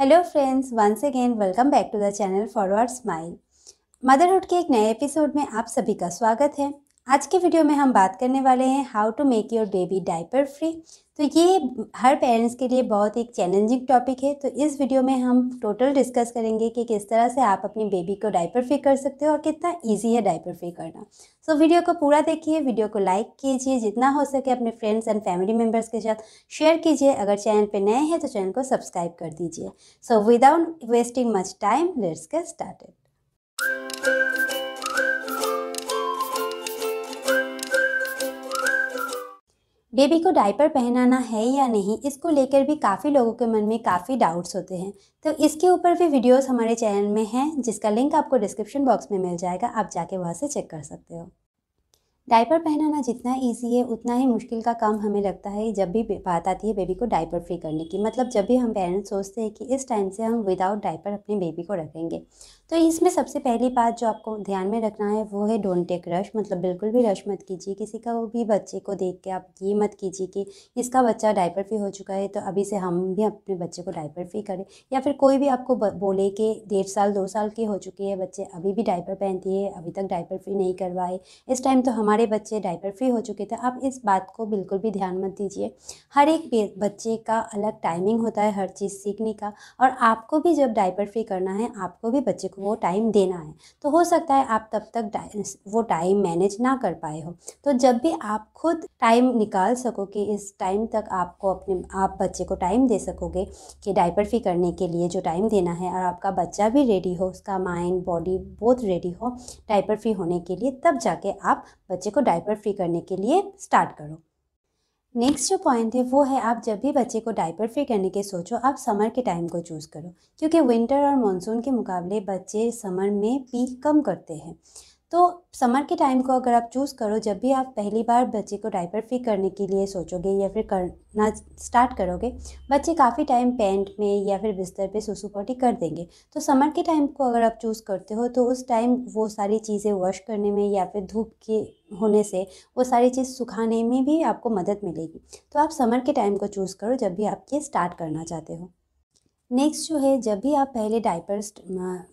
hello friends once again welcome back to the channel forward smile motherhood के एक नए episode में आप सभी का स्वागत है आज के वीडियो में हम बात करने वाले हैं how to make your baby diaper free तो ये हर पेरेंट्स के लिए बहुत एक चैलेंजिंग टॉपिक है तो इस वीडियो में हम टोटल डिस्कस करेंगे कि किस तरह से आप अपनी बेबी को डाइपर फ्री कर सकते हो और कितना इजी है डाइपर फ्री करना सो so, वीडियो को पूरा देखिए वीडियो को लाइक कीजिए जितना हो सके अपने फ्रेंड्स एंड फैमिली मेम्बर्स के साथ शेयर कीजिए अगर चैनल पर नए हैं तो चैनल को सब्सक्राइब कर दीजिए so without wasting much time let's get started baby को डायपर पहनाना है या नहीं इसको लेकर भी काफ़ी लोगों के मन में काफ़ी डाउट्स होते हैं तो इसके ऊपर भी वीडियोस हमारे चैनल में हैं जिसका लिंक आपको डिस्क्रिप्शन बॉक्स में मिल जाएगा आप जाके वहाँ से चेक कर सकते हो डायपर पहनाना जितना ईजी है उतना ही मुश्किल का काम हमें लगता है जब भी बात आती है बेबी को डायपर फ्री करने की मतलब जब भी हम पेरेंट्स सोचते हैं कि इस टाइम से हम विदाउट डायपर अपने बेबी को रखेंगे तो इसमें सबसे पहली बात जो आपको ध्यान में रखना है वो है डोंट टेक रश मतलब बिल्कुल भी रश मत कीजिए किसी का भी बच्चे को देख के आप ये मत कीजिए कि इसका बच्चा डायपर फ्री हो चुका है तो अभी से हम भी अपने बच्चे को डायपर फ्री करें या फिर कोई भी आपको बोले कि डेढ़ साल दो साल के हो चुके हैं बच्चे अभी भी डायपर पहनती है अभी तक डायपर फ्री नहीं करवाए इस टाइम तो हमारे सारे बच्चे डायपर फ्री हो चुके थे आप इस बात को बिल्कुल भी ध्यान मत दीजिए हर एक बच्चे का अलग टाइमिंग होता है हर चीज़ सीखने का और आपको भी जब डायपर फ्री करना है आपको भी बच्चे को वो टाइम देना है तो हो सकता है आप तब तक वो टाइम मैनेज ना कर पाए हो तो जब भी आप खुद टाइम निकाल सको कि इस टाइम तक आपको अपने आप बच्चे को टाइम दे सकोगे कि डायपर फ्री करने के लिए जो टाइम देना है और आपका बच्चा भी रेडी हो उसका माइंड बॉडी बहुत रेडी हो डाइपर फ्री होने के लिए तब जाके आप बच्चे को डाइपर फ्री करने के लिए स्टार्ट करो नेक्स्ट जो पॉइंट है वो है आप जब भी बच्चे को डाइपर फ्री करने के सोचो आप समर के टाइम को चूज़ करो क्योंकि विंटर और मानसून के मुकाबले बच्चे समर में पी कम करते हैं तो समर के टाइम को अगर आप चूज़ करो जब भी आप पहली बार बच्चे को डाइपर फ्री करने के लिए सोचोगे या फिर करना स्टार्ट करोगे बच्चे काफ़ी टाइम पेंट में या फिर बिस्तर पे सुसु कर देंगे तो समर के टाइम को अगर आप चूज़ करते हो तो उस टाइम वो सारी चीज़ें वॉश करने में या फिर धूप के होने से वो सारी चीज़ सुखाने में भी आपको मदद मिलेगी तो आप समर के टाइम को चूज़ करो जब भी आप ये स्टार्ट करना चाहते हो नेक्स्ट जो है जब भी आप पहले डायपर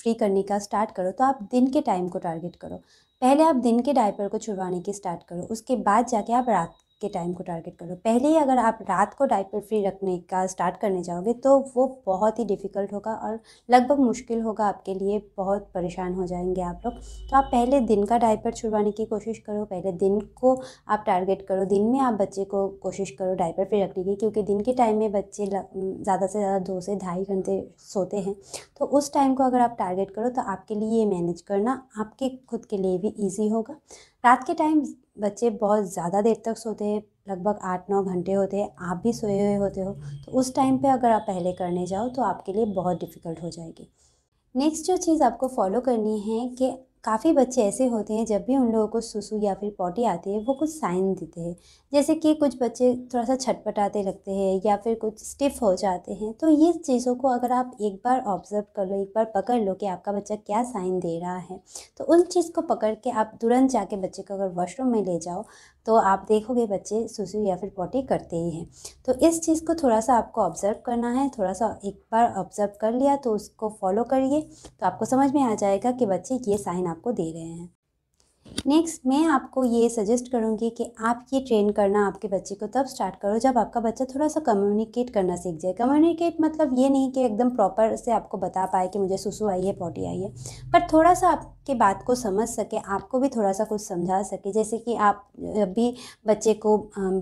फ्री करने का स्टार्ट करो तो आप दिन के टाइम को टारगेट करो पहले आप दिन के डाइपर को छुड़वाने की स्टार्ट करो उसके बाद जाके आप रात के टाइम को टारगेट करो पहले ही अगर आप रात को डाइपर फ्री रखने का स्टार्ट करने जाओगे तो वो बहुत ही डिफ़िकल्ट होगा और लगभग मुश्किल होगा आपके लिए बहुत परेशान हो जाएंगे आप लोग तो आप पहले दिन का डाइपर छुड़वाने की कोशिश करो पहले दिन को आप टारगेट करो दिन में आप बच्चे को कोशिश करो डाइपर फ्री रखने की क्योंकि दिन के टाइम में बच्चे ज़्यादा से ज़्यादा दो से ढाई घंटे सोते हैं तो उस टाइम को अगर आप टारगेट करो तो आपके लिए मैनेज करना आपके खुद के लिए भी ईजी होगा रात के टाइम बच्चे बहुत ज़्यादा देर तक सोते हैं लगभग आठ नौ घंटे होते हैं आप भी सोए हुए होते हो तो उस टाइम पे अगर आप पहले करने जाओ तो आपके लिए बहुत डिफ़िकल्ट हो जाएगी नेक्स्ट जो चीज़ आपको फॉलो करनी है कि काफ़ी बच्चे ऐसे होते हैं जब भी उन लोगों को सुसु या फिर पॉटी आती है वो कुछ साइन देते हैं जैसे कि कुछ बच्चे थोड़ा सा छटपटाते लगते हैं या फिर कुछ स्टिफ हो जाते हैं तो ये चीज़ों को अगर आप एक बार ऑब्जर्व कर लो एक बार पकड़ लो कि आपका बच्चा क्या साइन दे रहा है तो उन चीज़ को पकड़ के आप तुरंत जाके बच्चे को अगर वॉशरूम में ले जाओ तो आप देखोगे बच्चे सुसु या फिर पॉटी करते ही हैं तो इस चीज़ को थोड़ा सा आपको ऑब्ज़र्व करना है थोड़ा सा एक बार ऑब्ज़र्व कर लिया तो उसको फॉलो करिए तो आपको समझ में आ जाएगा कि बच्चे ये साइन आपको दे रहे हैं नेक्स्ट मैं आपको ये सजेस्ट करूँगी कि आप ये ट्रेन करना आपके बच्चे को तब स्टार्ट करो जब आपका बच्चा थोड़ा सा कम्युनिकेट करना सीख जाए कम्युनिकेट मतलब ये नहीं कि एकदम प्रॉपर से आपको बता पाए कि मुझे सुसु आई है पोटी आई है पर थोड़ा सा आपके बात को समझ सके आपको भी थोड़ा सा कुछ समझा सके जैसे कि आप जब भी बच्चे को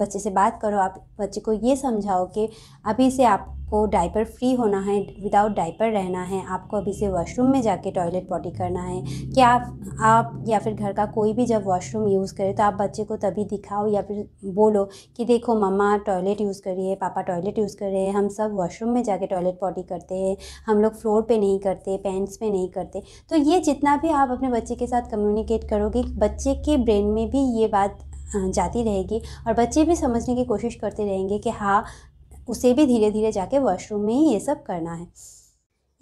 बच्चे से बात करो आप बच्चे को ये समझाओ कि अभी से आप आपको डाइपर फ्री होना है विदाउट डाइपर रहना है आपको अभी से वॉशरूम में जाके टॉयलेट पॉटी करना है क्या आप आप या फिर घर का कोई भी जब वॉशरूम यूज़ करें तो आप बच्चे को तभी दिखाओ या फिर बोलो कि देखो मम्मा टॉयलेट यूज़ कर रही है पापा टॉयलेट यूज़ कर रहे हैं हम सब वॉशरूम में जाके टॉयलेट पॉटी करते हैं हम लोग फ्लोर पर नहीं करते पेंट्स पर नहीं करते तो ये जितना भी आप अपने बच्चे के साथ कम्युनिकेट करोगे बच्चे के ब्रेन में भी ये बात जाती रहेगी और बच्चे भी समझने की कोशिश करते रहेंगे कि हाँ उसे भी धीरे धीरे जाके वॉशरूम में ही ये सब करना है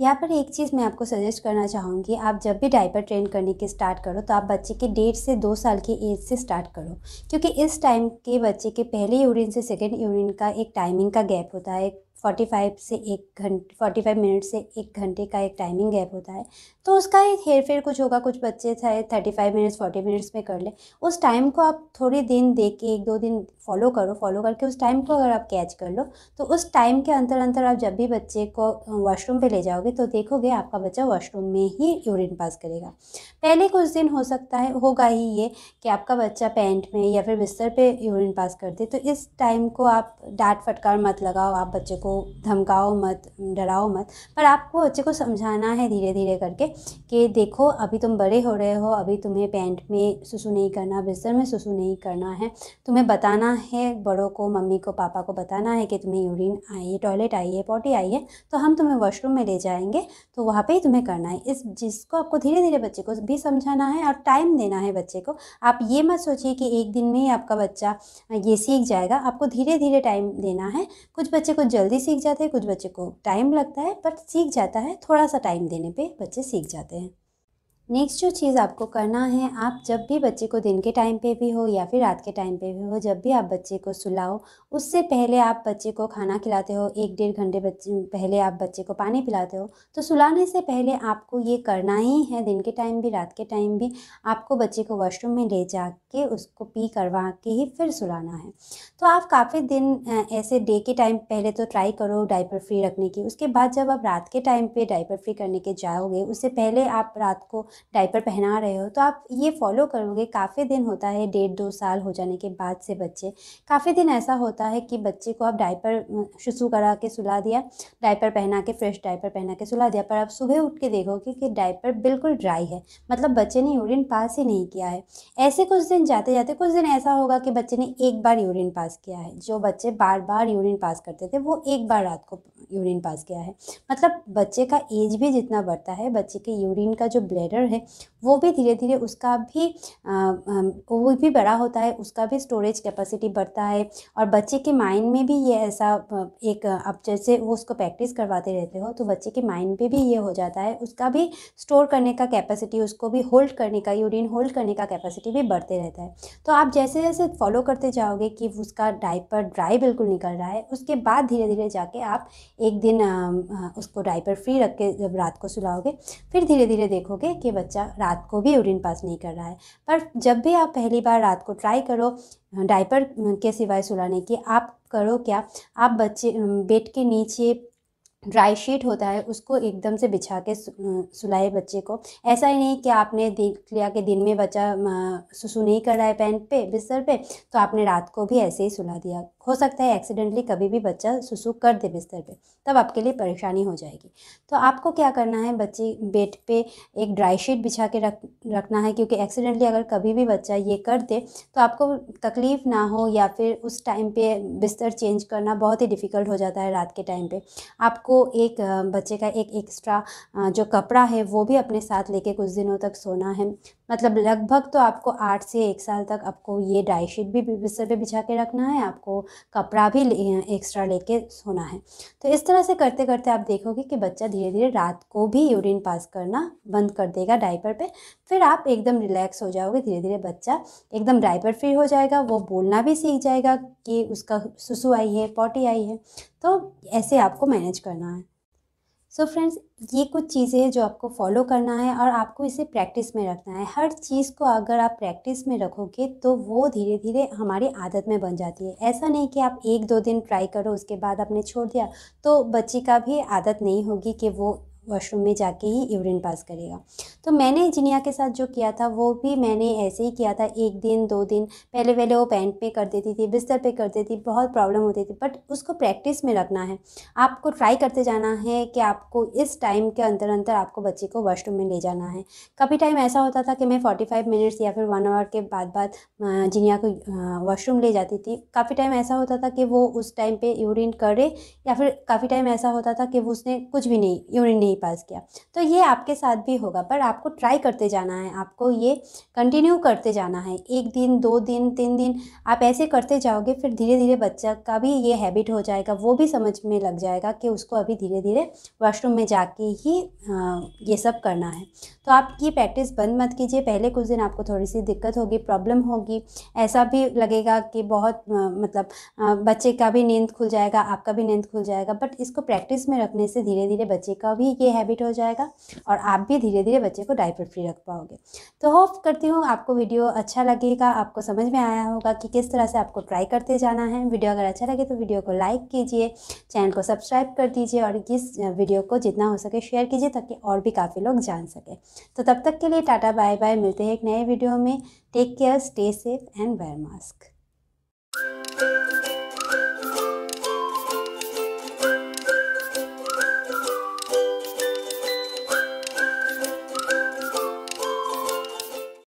यहाँ पर एक चीज़ मैं आपको सजेस्ट करना चाहूँगी आप जब भी डाइपर ट्रेन करने के स्टार्ट करो तो आप बच्चे के डेढ़ से दो साल की एज से स्टार्ट करो क्योंकि इस टाइम के बच्चे के पहले यूरिन से सेकेंड यूरिन का एक टाइमिंग का गैप होता है फोर्टी फाइव से एक घंटे फोर्टी फाइव मिनट से एक घंटे का एक टाइमिंग गैप होता है तो उसका एक हेर फेर कुछ होगा कुछ बच्चे चाहे thirty five minutes forty minutes में कर ले उस टाइम को आप थोड़े दिन देख के एक दो दिन फॉलो करो फॉलो करके उस टाइम को अगर आप कैच कर लो तो उस टाइम के अंतर अंतर आप जब भी बच्चे को वॉशरूम पर ले जाओगे तो देखोगे आपका बच्चा वॉशरूम में ही यूरिन पास करेगा पहले कुछ दिन हो सकता है होगा ही ये कि आपका बच्चा पैंट में या फिर बिस्तर पर यूरिन पास कर दे तो इस टाइम को आप डांट फटकार मत लगाओ आप बच्चे को उसको धमकाओ मत डराओ मत पर आपको बच्चे को समझाना है धीरे धीरे करके कि देखो अभी तुम बड़े हो रहे हो अभी तुम्हें पैंट में सुसु नहीं करना बिस्तर में सुसु नहीं करना है तुम्हें बताना है बड़ों को मम्मी को पापा को बताना है कि तुम्हें यूरिन आई है टॉयलेट आई है पॉटी आई है तो हम तुम्हें वॉशरूम में ले जाएंगे तो वहाँ पर ही तुम्हें करना है इस जिसको आपको धीरे धीरे बच्चे को भी समझाना है और टाइम देना है बच्चे को आप ये मत सोचिए कि एक दिन में ही आपका बच्चा ये सीख जाएगा आपको धीरे धीरे टाइम देना है कुछ बच्चे को जल्दी जल्दी सीख जाते हैं कुछ बच्चे को टाइम लगता है बट सीख जाता है थोड़ा सा टाइम देने पे बच्चे सीख जाते हैं नेक्स्ट जो चीज़ आपको करना है आप जब भी बच्चे को दिन के टाइम पे भी हो या फिर रात के टाइम पे भी हो जब भी आप बच्चे को सुलाओ उससे पहले आप बच्चे को खाना खिलाते हो एक डेढ़ घंटे बच्चे पहले आप बच्चे को पानी पिलाते हो तो सुलाने से पहले आपको ये करना ही है दिन के टाइम भी रात के टाइम भी आपको बच्चे को वॉशरूम में ले जा के उसको पी करवा के ही फिर सुलाना है तो आप काफ़ी दिन ऐसे डे के टाइम पहले तो ट्राई करो डाइपर फ्री रखने की उसके बाद जब आप रात के टाइम पर डाइपर फ्री करने के जाओगे उससे पहले आप रात को डायपर पहना रहे हो तो आप ये फॉलो करोगे काफ़ी दिन होता है डेढ़ दो साल हो जाने के बाद से बच्चे काफ़ी दिन ऐसा होता है कि बच्चे को आप डायपर शुशु करा के सुला दिया डायपर पहना के फ्रेश डाइपर पहना के सुला दिया पर आप सुबह उठ के देखोगे कि डायपर बिल्कुल ड्राई है मतलब बच्चे ने यूरिन पास ही नहीं किया है ऐसे कुछ दिन जाते जाते कुछ दिन ऐसा होगा कि बच्चे ने एक बार यूरिन पास किया है जो बच्चे बार बार यूरिन पास करते थे वो एक बार रात को यूरिन पास गया है मतलब बच्चे का एज भी जितना बढ़ता है बच्चे के यूरिन का जो ब्लैडर है वो भी धीरे धीरे उसका भी वो भी बड़ा होता है उसका भी स्टोरेज कैपेसिटी बढ़ता है और बच्चे के माइंड में भी ये ऐसा एक अब जैसे वो उसको प्रैक्टिस करवाते रहते हो तो बच्चे के माइंड पे भी ये हो जाता है उसका भी स्टोर करने का कैपेसिटी उसको भी होल्ड करने का यूरिन होल्ड करने का कैपेसिटी भी बढ़ते रहता है तो आप जैसे जैसे फॉलो करते जाओगे कि उसका डाइपर ड्राई बिल्कुल निकल रहा है उसके बाद धीरे धीरे जाके आप एक दिन उसको डाइपर फ्री रख के जब रात को सुलाओगे फिर धीरे धीरे देखोगे कि बच्चा रात को भी यूरिन पास नहीं कर रहा है पर जब भी आप पहली बार रात को ट्राई करो डाइपर के सिवाय सुलाने की आप करो क्या आप बच्चे बेड के नीचे ड्राई शीट होता है उसको एकदम से बिछा के सुलाए बच्चे को ऐसा ही नहीं कि आपने देख लिया कि दिन में बच्चा सुसु नहीं कर रहा है पैंट पे बिस्तर पे तो आपने रात को भी ऐसे ही सुला दिया हो सकता है एक्सीडेंटली कभी भी बच्चा सुसु कर दे बिस्तर पे तब आपके लिए परेशानी हो जाएगी तो आपको क्या करना है बच्चे बेड पे एक ड्राई शीट बिछा के रख रखना है क्योंकि एक्सीडेंटली अगर कभी भी बच्चा ये कर दे तो आपको तकलीफ़ ना हो या फिर उस टाइम पे बिस्तर चेंज करना बहुत ही डिफ़िकल्ट हो जाता है रात के टाइम पर आपको एक बच्चे का एक एक्स्ट्रा जो कपड़ा है वो भी अपने साथ लेके कुछ दिनों तक सोना है मतलब लगभग तो आपको आठ से एक साल तक आपको ये ड्राई शीट भी बिस्तर पे बिछा के रखना है आपको कपड़ा भी एक्स्ट्रा लेके सोना है तो इस तरह से करते करते आप देखोगे कि बच्चा धीरे धीरे रात को भी यूरिन पास करना बंद कर देगा डाइपर पे फिर आप एकदम रिलैक्स हो जाओगे धीरे धीरे बच्चा एकदम डाइपर फ्री हो जाएगा वो बोलना भी सीख जाएगा कि उसका सुसु आई है पॉटी आई है तो ऐसे आपको मैनेज करना है सो so फ्रेंड्स ये कुछ चीज़ें हैं जो आपको फॉलो करना है और आपको इसे प्रैक्टिस में रखना है हर चीज़ को अगर आप प्रैक्टिस में रखोगे तो वो धीरे धीरे हमारी आदत में बन जाती है ऐसा नहीं कि आप एक दो दिन ट्राई करो उसके बाद आपने छोड़ दिया तो बच्चे का भी आदत नहीं होगी कि वो वॉशरूम में जाके ही यूरिन पास करेगा तो मैंने जिनिया के साथ जो किया था वो भी मैंने ऐसे ही किया था एक दिन दो दिन पहले पहले वो पैंट पे कर देती थी बिस्तर पे कर देती बहुत प्रॉब्लम होती थी बट उसको प्रैक्टिस में रखना है आपको ट्राई करते जाना है कि आपको इस टाइम के अंदर अंदर आपको बच्चे को वॉशरूम में ले जाना है कभी टाइम ऐसा होता था कि मैं फोर्टी फाइव मिनट्स या फिर वन आवर के बाद बाद जिनिया को वॉशरूम ले जाती थी काफ़ी टाइम ऐसा होता था कि वो उस टाइम पर यूरिन करे या फिर काफ़ी टाइम ऐसा होता था कि वो उसने कुछ भी नहीं यूरिन नहीं पास किया तो ये आपके साथ भी होगा पर आपको ट्राई करते जाना है आपको ये कंटिन्यू करते जाना है एक दिन दो दिन तीन दिन आप ऐसे करते जाओगे फिर धीरे धीरे बच्चा का भी ये हैबिट हो जाएगा वो भी समझ में लग जाएगा कि उसको अभी धीरे धीरे वॉशरूम में जाके ही ये सब करना है तो आप ये प्रैक्टिस बंद मत कीजिए पहले कुछ दिन आपको थोड़ी सी दिक्कत होगी प्रॉब्लम होगी ऐसा भी लगेगा कि बहुत मतलब बच्चे का भी नींद खुल जाएगा आपका भी नींद खुल जाएगा बट इसको प्रैक्टिस में रखने से धीरे धीरे बच्चे का भी ये ये हैबिट हो जाएगा और आप भी धीरे धीरे बच्चे को डाइपर फ्री रख पाओगे तो होप करती हूँ आपको वीडियो अच्छा लगेगा आपको समझ में आया होगा कि किस तरह से आपको ट्राई करते जाना है वीडियो अगर अच्छा लगे तो वीडियो को लाइक कीजिए चैनल को सब्सक्राइब कर दीजिए और इस वीडियो को जितना हो सके शेयर कीजिए ताकि और भी काफ़ी लोग जान सकें तो तब तक के लिए टाटा बाय बाय मिलते हैं एक नए वीडियो में take care stay safe and wear mask